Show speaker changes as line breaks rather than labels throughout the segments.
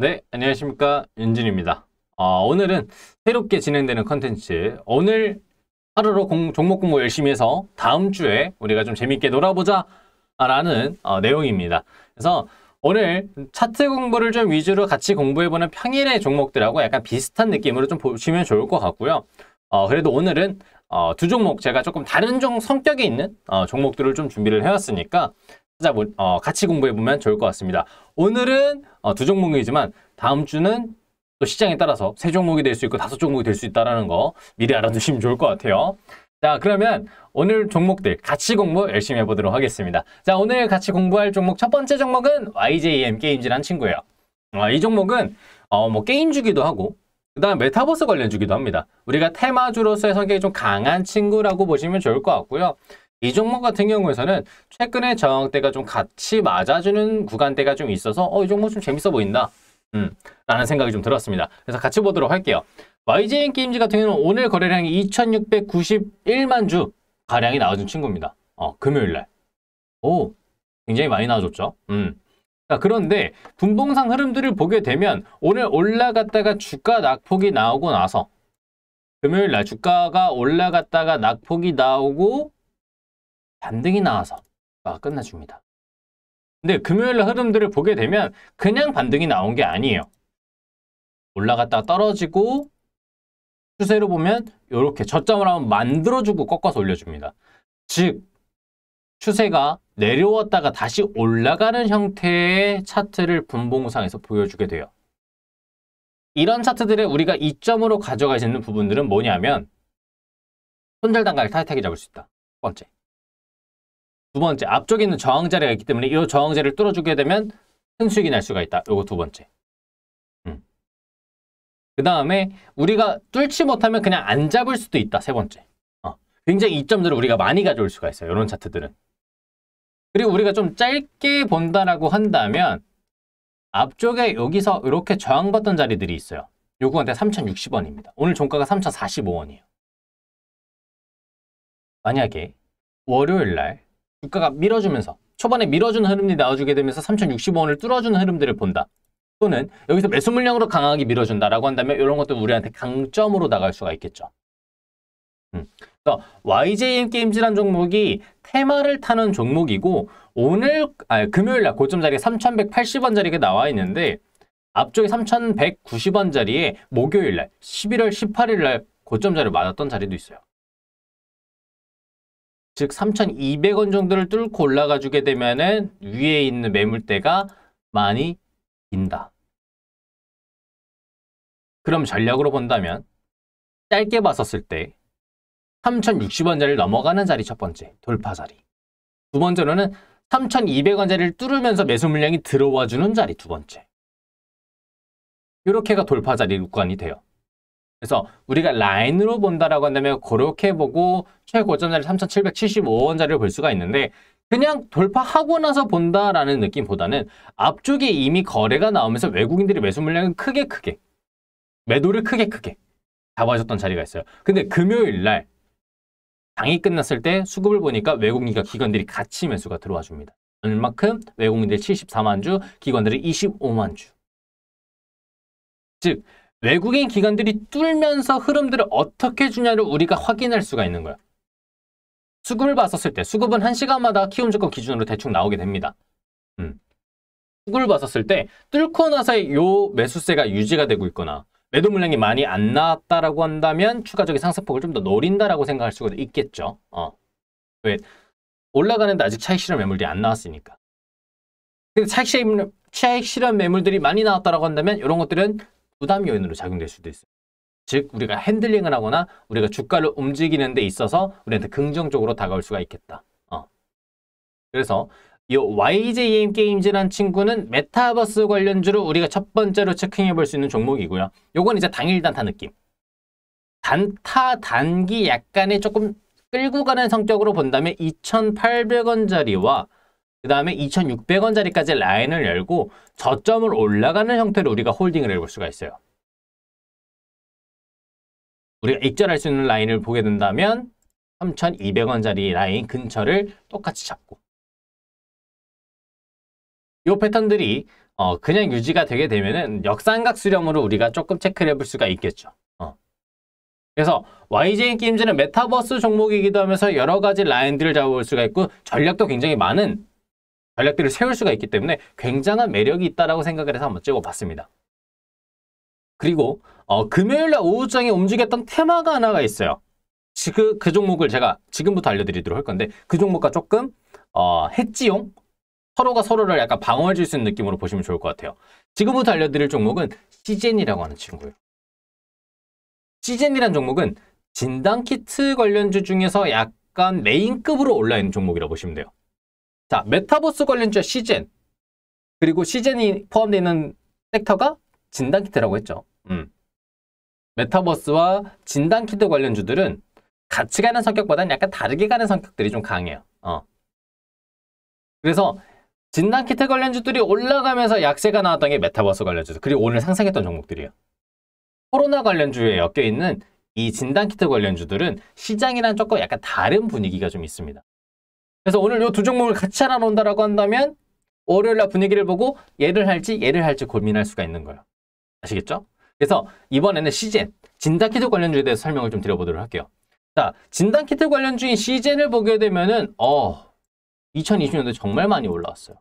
네, 안녕하십니까. 윤진입니다. 어, 오늘은 새롭게 진행되는 컨텐츠, 오늘 하루로 공, 종목 공부 열심히 해서 다음 주에 우리가 좀 재밌게 놀아보자 라는 어, 내용입니다. 그래서 오늘 차트 공부를 좀 위주로 같이 공부해보는 평일의 종목들하고 약간 비슷한 느낌으로 좀 보시면 좋을 것 같고요. 어, 그래도 오늘은 어, 두 종목 제가 조금 다른 종 성격이 있는 어, 종목들을 좀 준비를 해왔으니까 찾아보, 어, 같이 공부해보면 좋을 것 같습니다. 오늘은 어, 두 종목이지만 다음 주는 또 시장에 따라서 세 종목이 될 수 있고 다섯 종목이 될 수 있다는 거 미리 알아두시면 좋을 것 같아요. 자 그러면 오늘 종목들 같이 공부 열심히 해보도록 하겠습니다. 자 오늘 같이 공부할 종목 첫 번째 종목은 YJM 게임즈라는 친구예요. 어, 이 종목은 어, 뭐 게임 주기도 하고 그 다음 메타버스 관련 주기도 합니다. 우리가 테마주로서의 성격이 좀 강한 친구라고 보시면 좋을 것 같고요. 이 종목 같은 경우에서는 최근에 저항대가 좀 같이 맞아주는 구간대가 좀 있어서 어, 이 종목 좀 재밌어 보인다. 음, 라는 생각이 좀 들었습니다. 그래서 같이 보도록 할게요. YGN 게임즈 같은 경우는 오늘 거래량이 2,691만 주 가량이 나와준 친구입니다. 어, 금요일 날. 오, 굉장히 많이 나와줬죠. 음. 자, 그런데 분봉상 흐름들을 보게 되면 오늘 올라갔다가 주가 낙폭이 나오고 나서 금요일 날 주가가 올라갔다가 낙폭이 나오고 반등이 나와서
끝나줍니다. 근데 금요일 날 흐름들을 보게 되면 그냥 반등이 나온 게 아니에요. 올라갔다가 떨어지고 추세로
보면 이렇게 저점을 한번 만들어주고 꺾어서 올려줍니다. 즉 추세가 내려왔다가 다시 올라가는 형태의 차트를 분봉상에서
보여주게 돼요. 이런 차트들에 우리가 이점으로 가져갈 수 있는 부분들은 뭐냐면 손절 단가를 타이트하게 잡을 수 있다. 첫 번째.
두 번째, 앞쪽에 있는 저항자리가 있기 때문에 이 저항자리를 뚫어주게 되면 큰 수익이 날 수가 있다. 요거 두 번째. 음. 그 다음에 우리가 뚫지 못하면 그냥 안 잡을 수도 있다. 세 번째. 어. 굉장히 이점들을 우리가 많이 가져올 수가 있어요. 이런 차트들은. 그리고 우리가 좀 짧게 본다라고 한다면 앞쪽에 여기서 이렇게 저항받던 자리들이 있어요. 요구한테 3,060원입니다. 오늘 종가가 3,045원이에요. 만약에 월요일 날 주가가 밀어주면서 초반에 밀어준 흐름이 나와주게 되면서 3,065원을 뚫어주는 흐름들을 본다. 또는 여기서 매수 물량으로 강하게 밀어준다라고 한다면 이런 것도 우리한테 강점으로 나갈 수가 있겠죠. 음. 그래서 YJM 게임즈란 종목이 테마를 타는 종목이고 오늘 아 금요일 날 고점 자리에 3,180원 자리가 나와 있는데 앞쪽에 3,190원 자리에 목요일 날 11월 18일 날 고점 자리를 맞았던 자리도 있어요. 즉 3,200원 정도를
뚫고 올라가 주게 되면은 위에 있는 매물대가 많이 빈다 그럼 전략으로 본다면 짧게 봤었을 때 3,060원짜리를 넘어가는 자리 첫 번째, 돌파 자리.
두 번째로는 3,200원짜리를 뚫으면서 매수 물량이 들어와 주는 자리 두 번째. 이렇게가 돌파 자리 구간이 돼요. 그래서 우리가 라인으로 본다라고 한다면 그렇게 보고 최고점자를 3,775원짜리를 볼 수가 있는데 그냥 돌파하고 나서 본다라는 느낌보다는 앞쪽에 이미 거래가 나오면서 외국인들이 매수 물량을 크게 크게 매도를 크게 크게 잡아줬던 자리가 있어요. 근데 금요일 날 당이 끝났을 때 수급을 보니까 외국인과 기관들이 같이 매수가 들어와 줍니다. 얼마큼? 외국인들 74만 주, 기관들이 25만 주.
즉 외국인 기관들이 뚫면서 흐름들을 어떻게 주냐를 우리가 확인할 수가 있는 거야. 수급을 봤었을 때, 수급은 한시간마다
키움 조건 기준으로 대충 나오게 됩니다. 음. 수급을 봤었을 때 뚫고 나서의 요 매수세가 유지가 되고 있거나 매도 물량이 많이 안 나왔다라고 한다면 추가적인 상승폭을 좀 더 노린다라고 생각할 수가 있겠죠. 어. 왜? 올라가는데 아직 차익 실현 매물들이 안 나왔으니까. 근데 차익 실현 매물들이 많이 나왔다라고 한다면 이런 것들은 부담 요인으로 작용될 수도 있어요. 즉 우리가 핸들링을 하거나 우리가 주가를 움직이는 데 있어서 우리한테 긍정적으로 다가올 수가 있겠다. 어. 그래서 이 YJM 게임즈란 친구는 메타버스 관련주로 우리가 첫 번째로 체킹해 볼 수 있는 종목이고요. 요건 이제 당일단타 느낌. 단타 단기 약간의 조금 끌고 가는 성격으로 본다면 2,800원짜리와 그 다음에 2600원짜리까지 라인을 열고 저점을 올라가는 형태로 우리가 홀딩을 해볼 수가 있어요. 우리가 익절할 수 있는 라인을 보게 된다면 3200원짜리 라인 근처를 똑같이 잡고
이 패턴들이 어 그냥 유지가 되게 되면은 역삼각 수렴으로 우리가 조금 체크를 해볼 수가 있겠죠. 어. 그래서
y j n 게임즈는 메타버스 종목이기도 하면서 여러 가지 라인들을 잡아볼 수가 있고 전략도 굉장히 많은 전략들을 세울 수가 있기 때문에 굉장한 매력이 있다라고 생각을 해서 한번 찍어봤습니다. 그리고 어, 금요일날 오후장에 움직였던 테마가 하나가 있어요. 지그 그 종목을 제가 지금부터 알려드리도록 할 건데 그 종목과 조금 어, 해지용 서로가 서로를 약간 방어해 줄 수 있는 느낌으로 보시면 좋을 것 같아요. 지금부터 알려드릴 종목은 시젠이라고 하는 친구예요. 시젠이란 종목은 진단키트 관련주 중에서 약간 메인급으로 올라있는 종목이라고 보시면 돼요. 자, 메타버스 관련주와 시젠 그리고 시젠이 포함되어 있는 섹터가 진단키트라고 했죠. 음. 메타버스와 진단키트 관련주들은 같이 가는 성격보다는 약간 다르게 가는 성격들이 좀 강해요. 어. 그래서 진단키트 관련주들이 올라가면서 약세가 나왔던 게 메타버스 관련주들 그리고 오늘 상승했던 종목들이에요. 코로나 관련주에 엮여있는 이 진단키트 관련주들은 시장이랑 조금 약간 다른 분위기가 좀 있습니다. 그래서 오늘 이 두 종목을 같이 알아놓는다라고 한다면 월요일 날 분위기를 보고 얘를 할지 얘를 할지 고민할 수가 있는 거예요. 아시겠죠? 그래서 이번에는 시젠, 진단키트 관련주에 대해서 설명을 좀
드려보도록 할게요. 자, 진단키트 관련주인 시젠을 보게 되면은 어, 2020년도 정말 많이 올라왔어요.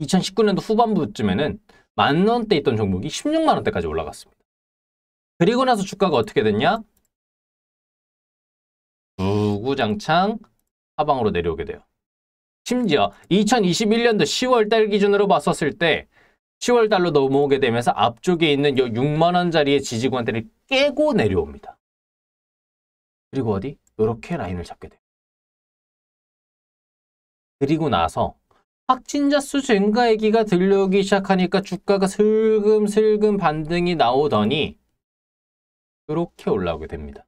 2019년도 후반부쯤에는 만 원대 있던 종목이 16만 원대까지 올라갔습니다. 그리고 나서 주가가 어떻게 됐냐? 쭉 주구장창 하방으로 내려오게 돼요. 심지어 2021년도 10월달 기준으로 봤었을 때
10월달로 넘어오게 되면서 앞쪽에 있는 요 6만원짜리의 지지구한테를 깨고
내려옵니다. 그리고 어디? 이렇게 라인을 잡게 돼요. 그리고 나서 확진자 수 증가 얘기가 들려오기
시작하니까 주가가 슬금슬금 반등이 나오더니 이렇게 올라오게 됩니다.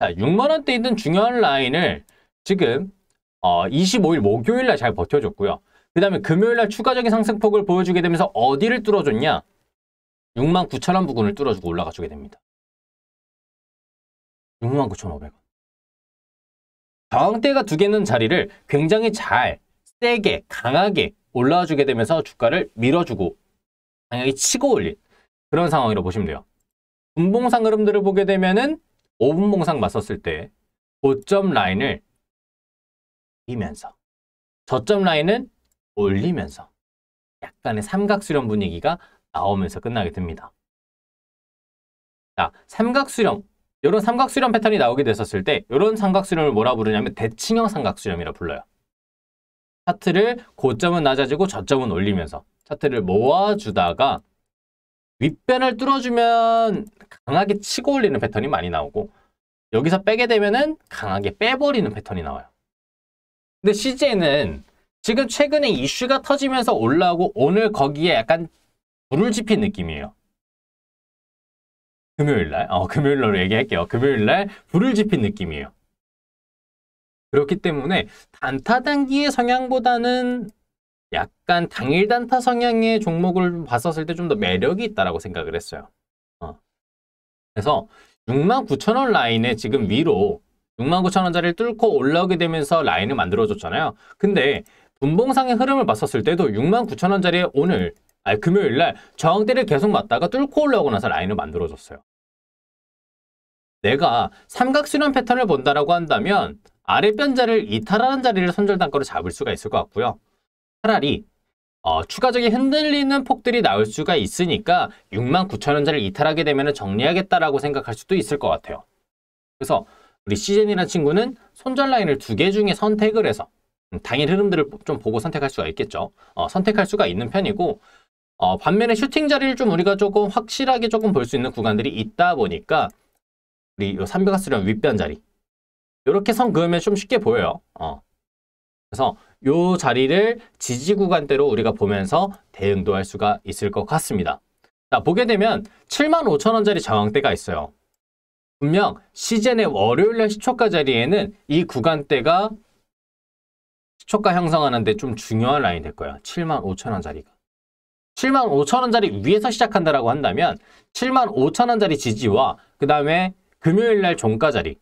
6만원대 있던 중요한 라인을 지금 어, 25일 목요일날 잘 버텨줬고요. 그 다음에 금요일날 추가적인 상승폭을
보여주게 되면서 어디를 뚫어줬냐? 6만 9천원 부근을 뚫어주고 올라가주게 됩니다. 6만 9,500원. 저항대가 두 개는 자리를 굉장히 잘, 세게, 강하게 올라와주게 되면서 주가를
밀어주고 강하게 치고 올린 그런 상황이라고 보시면 돼요. 분봉상 흐름들을 보게 되면은
5분봉상 맞섰을 때 고점 라인을 이면서 저점 라인은 올리면서 약간의 삼각수렴 분위기가 나오면서 끝나게 됩니다. 자,
삼각수렴. 이런 삼각수렴 패턴이 나오게 됐었을 때 이런 삼각수렴을 뭐라 부르냐면 대칭형 삼각수렴이라 불러요. 차트를 고점은 낮아지고 저점은 올리면서 차트를 모아주다가 윗변을 뚫어주면 강하게 치고 올리는 패턴이 많이 나오고 여기서 빼게 되면은 강하게 빼버리는 패턴이 나와요.
근데 CJ는 지금 최근에 이슈가 터지면서 올라오고 오늘 거기에 약간 불을 지핀 느낌이에요. 금요일날, 어, 금요일날 얘기할게요. 금요일날 불을 지핀 느낌이에요. 그렇기
때문에 단타 단기의 성향보다는 약간 당일 단타 성향의 종목을 봤었을 때 좀 더 매력이 있다라고 생각을 했어요. 어. 그래서 69,000원 라인에 지금 위로 69,000원짜리를 뚫고 올라오게 되면서 라인을 만들어줬잖아요. 근데 분봉상의 흐름을 봤었을 때도 69,000원짜리에 오늘 아 금요일 날 저항대를 계속 맞다가 뚫고 올라오고 나서 라인을 만들어줬어요. 내가 삼각수렴 패턴을 본다라고 한다면 아래 변자를 이탈하는 자리를 손절 단가로 잡을 수가 있을 것 같고요. 차라리 어, 추가적인 흔들리는 폭들이 나올 수가 있으니까 69,000원짜리를 이탈하게 되면 정리하겠다라고 생각할 수도 있을 것 같아요. 그래서 우리 시젠이라는 친구는 손절 라인을 두 개 중에 선택을 해서 음, 당일 흐름들을 좀 보고 선택할 수가 있겠죠. 어, 선택할 수가 있는 편이고 어, 반면에 슈팅 자리를 좀 우리가 조금 확실하게 조금 볼 수 있는 구간들이 있다 보니까 우리 이 삼백가스련 윗변 자리 이렇게 선 그으면 좀 쉽게 보여요. 어. 그래서 요 자리를 지지 구간대로 우리가 보면서 대응도 할 수가 있을 것 같습니다. 자, 보게 되면 75,000원짜리 저항대가 있어요. 분명 시즌의 월요일날 시초가 자리에는 이 구간대가 시초가 형성하는데 좀 중요한 라인이 될 거예요. 75,000원짜리가. 75,000원짜리 위에서 시작한다라고 한다면 75,000원짜리 지지와 그 다음에 금요일날 종가 자리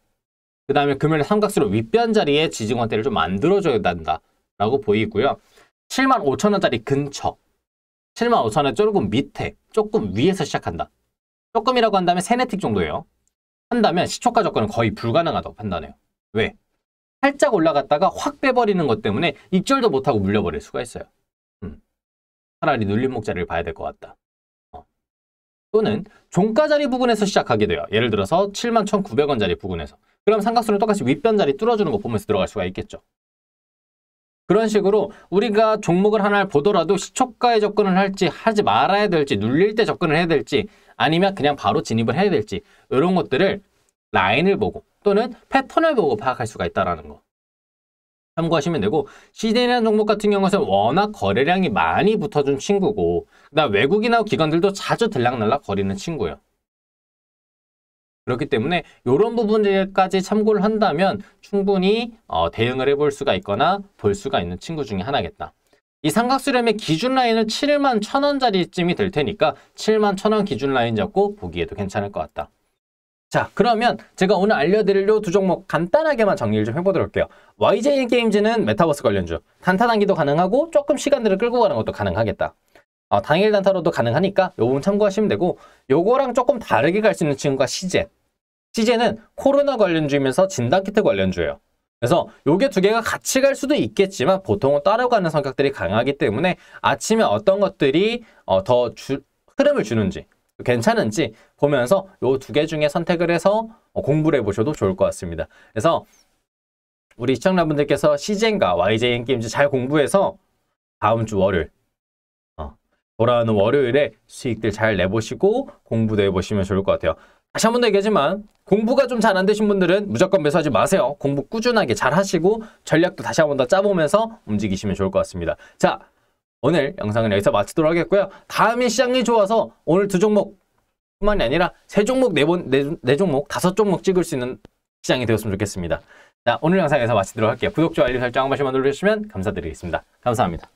그 다음에 금요일 삼각수로 윗변 자리에 지지관대를 좀 만들어줘야 된다. 라고 보이고요. 7만 5천 원짜리 근처, 7만 5천 원 조금 밑에, 조금 위에서 시작한다. 조금이라고 한다면 세네틱 정도예요. 한다면 시초가 조건은 거의 불가능하다고 판단해요. 왜? 살짝 올라갔다가 확 빼버리는 것 때문에 입절도 못하고 물려버릴 수가 있어요. 음. 차라리 눌림목 자리를 봐야 될 것 같다. 어. 또는 종가 자리 부근에서 시작하게 돼요. 예를 들어서 71,900원 자리 부근에서. 그럼 삼각수는 똑같이 윗변 자리 뚫어주는 거 보면서 들어갈 수가 있겠죠. 그런 식으로 우리가 종목을 하나 보더라도 시초가에 접근을 할지 하지 말아야 될지 눌릴 때 접근을 해야 될지 아니면 그냥 바로 진입을 해야 될지 이런 것들을 라인을 보고 또는 패턴을 보고 파악할 수가 있다는 거 참고하시면 되고 시대이라는 종목 같은 경우는 워낙 거래량이 많이 붙어준 친구고 그 외국인하고 기관들도 자주 들락날락 거리는 친구예요. 그렇기 때문에 이런 부분들까지 참고를 한다면 충분히 어, 대응을 해볼 수가 있거나 볼 수가 있는 친구 중에 하나겠다. 이 삼각수렴의 기준 라인은 7만 1천원짜리쯤이될 테니까 7만 1천원 기준 라인 잡고 보기에도 괜찮을 것 같다. 자 그러면 제가 오늘 알려드릴요 두 종목 간단하게만 정리를 좀 해보도록 할게요. YJ게임즈는 메타버스 관련주, 단타 단기도 가능하고 조금 시간들을 끌고 가는 것도 가능하겠다. 어, 당일 단타로도 가능하니까 요 부분 참고하시면 되고 요거랑 조금 다르게 갈 수 있는 친구가 시제 시제는 코로나 관련주면서 이 진단키트 관련주예요 그래서 요게 두 개가 같이 갈 수도 있겠지만 보통은 따라가는 성격들이 강하기 때문에 아침에 어떤 것들이 어, 더 주, 흐름을 주는지 괜찮은지 보면서 요 두 개 중에 선택을 해서 어, 공부를 해보셔도 좋을 것 같습니다. 그래서 우리 시청자분들께서 시젠과 y j n 게임즈 잘 공부해서 다음 주 월요일 돌아오는 월요일에 수익들 잘 내보시고 공부도 해보시면 좋을 것 같아요. 다시 한 번 더 얘기하지만 공부가 좀 잘 안 되신 분들은 무조건 매수하지 마세요. 공부 꾸준하게 잘 하시고 전략도 다시 한 번 더 짜보면서 움직이시면 좋을 것 같습니다. 자, 오늘 영상은 여기서 마치도록 하겠고요. 다음에 시장이 좋아서 오늘 두 종목 뿐만이 아니라 세 종목, 네, 번, 네, 네 종목, 다섯 종목 찍을 수 있는 시장이 되었으면 좋겠습니다. 자, 오늘 영상 에서 마치도록 할게요. 구독,
좋아요, 알림 설정 한 번씩만 눌러주시면 감사드리겠습니다. 감사합니다.